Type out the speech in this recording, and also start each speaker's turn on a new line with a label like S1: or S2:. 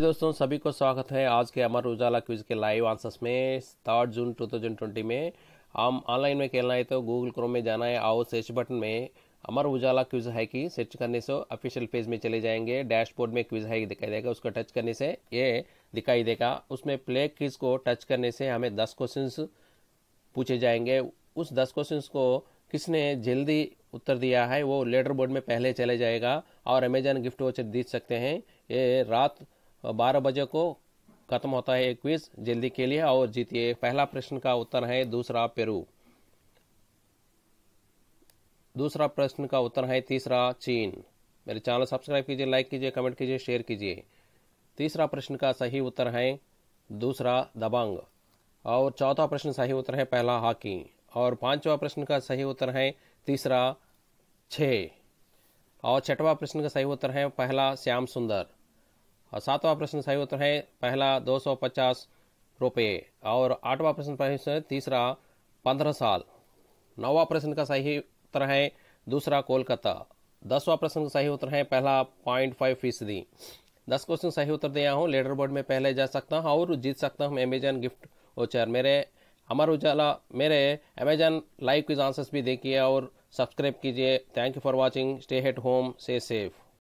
S1: दोस्तों सभी को स्वागत है आज के अमर उजाला क्विज के लाइव आंसर्स में थर्ड जून 2020 में हम ऑनलाइन में खेलना है तो गूगल क्रोम में जाना है आओ सर्च बटन में अमर उजाला क्विज है कि सर्च करने से ऑफिशियल पेज में चले जाएंगे डैशबोर्ड में क्विज है दिखाई देगा उसको टच करने से ये दिखाई देगा उसमें प्ले क्विज को टच करने से हमें दस क्वेश्चन पूछे जाएंगे उस दस क्वेश्चन को किसने जल्दी उत्तर दिया है वो लेटर बोर्ड में पहले चले जाएगा और अमेजन गिफ्ट वॉचर दे सकते हैं ये रात बारह बजे को खत्म होता है एक क्विज जल्दी के लिए और जीतिए पहला प्रश्न का उत्तर है दूसरा पेरू दूसरा प्रश्न का उत्तर है तीसरा चीन मेरे चैनल सब्सक्राइब कीजिए लाइक कीजिए कमेंट कीजिए शेयर कीजिए तीसरा प्रश्न का सही उत्तर है दूसरा दबंग और चौथा प्रश्न सही उत्तर है पहला हॉकी और पांचवा प्रश्न का सही उत्तर है तीसरा छ और छठवा प्रश्न का सही उत्तर है पहला श्याम सुंदर और सातवां प्रश्न सही उत्तर है पहला दो सौ पचास रुपये और आठवां प्रश्न प्रश्न तीसरा पंद्रह साल नौवा प्रश्न का सही उत्तर है दूसरा कोलकाता दसवां प्रश्न का सही उत्तर है पहला पॉइंट फाइव फीसदी दस क्वेश्चन सही उत्तर दिया हूँ लेडर बोर्ड में पहले जा सकता हूँ और जीत सकता हूँ अमेजन गिफ्ट वोचर मेरे अमर उजाला मेरे अमेजन लाइव क्विज आंसर्स भी देखिए और सब्सक्राइब कीजिए thank you for watching stay at home stay safe